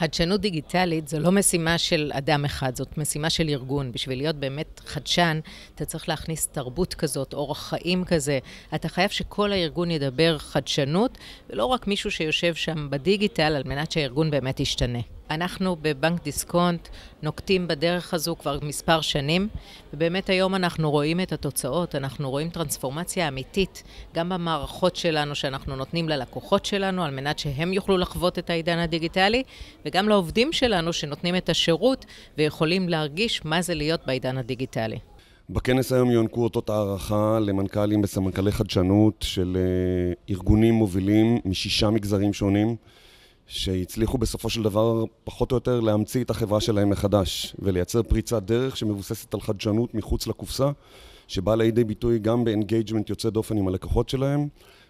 חדשנות דיגיטלית זו לא משימה של אדם אחד, זאת משימה של ארגון. בשביל להיות באמת חדשן, אתה צריך להכניס תרבות כזאת, אורח חיים כזה. אתה חייב שכל הארגון ידבר חדשנות, ולא רק מישהו שיושב שם בדיגיטל, על מנת שהארגון באמת ישתנה. אנחנו בבנק דיסקונט נוקטים בדרך הזו כבר מספר שנים, ובאמת היום אנחנו רואים את התוצאות, אנחנו רואים טרנספורמציה אמיתית, גם במערכות שלנו שאנחנו נותנים ללקוחות שלנו, על מנת שהם יוכלו לחוות את העידן הדיגיטלי, וגם לעובדים שלנו שנותנים את השירות ויכולים להרגיש מה זה להיות בעידן הדיגיטלי. בכנס היום יוענקו אותות הערכה למנכ"לים וסמנכ"לי חדשנות של אה, ארגונים מובילים משישה מגזרים שונים. שהצליחו בסופו של דבר פחות או יותר להמציא את החברה שלהם מחדש ולייצר פריצת דרך שמבוססת על חדשנות מחוץ לקופסה, שבאה לידי ביטוי גם באנגייג'מנט יוצא דופן עם הלקוחות שלהם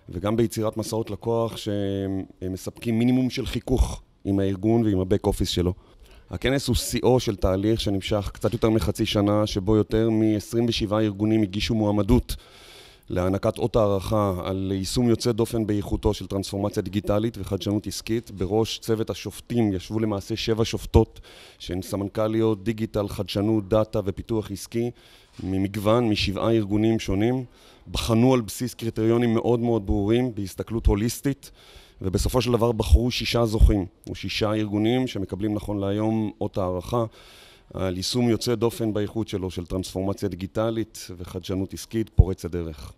וגם ביצירת מסעות לקוח שמספקים מינימום של חיכוך עם הארגון ועם הבק אופיס שלו. הכנס הוא שיאו של תהליך שנמשך קצת יותר מחצי שנה, שבו יותר מ-27 ארגונים הגישו מועמדות להענקת אות הערכה על יישום יוצא דופן באיכותו של טרנספורמציה דיגיטלית וחדשנות עסקית. בראש צוות השופטים ישבו למעשה שבע שופטות שהן סמנכ"ליות דיגיטל, חדשנות, דאטה ופיתוח עסקי ממגוון, משבעה ארגונים שונים. בחנו על בסיס קריטריונים מאוד מאוד ברורים בהסתכלות הוליסטית. ובסופו של דבר בחרו שישה זוכים, ושישה ארגונים שמקבלים נכון להיום אות הערכה על יישום יוצא דופן באיכות שלו של טרנספורמציה דיגיטלית וחדשנות עסקית פורצת דרך.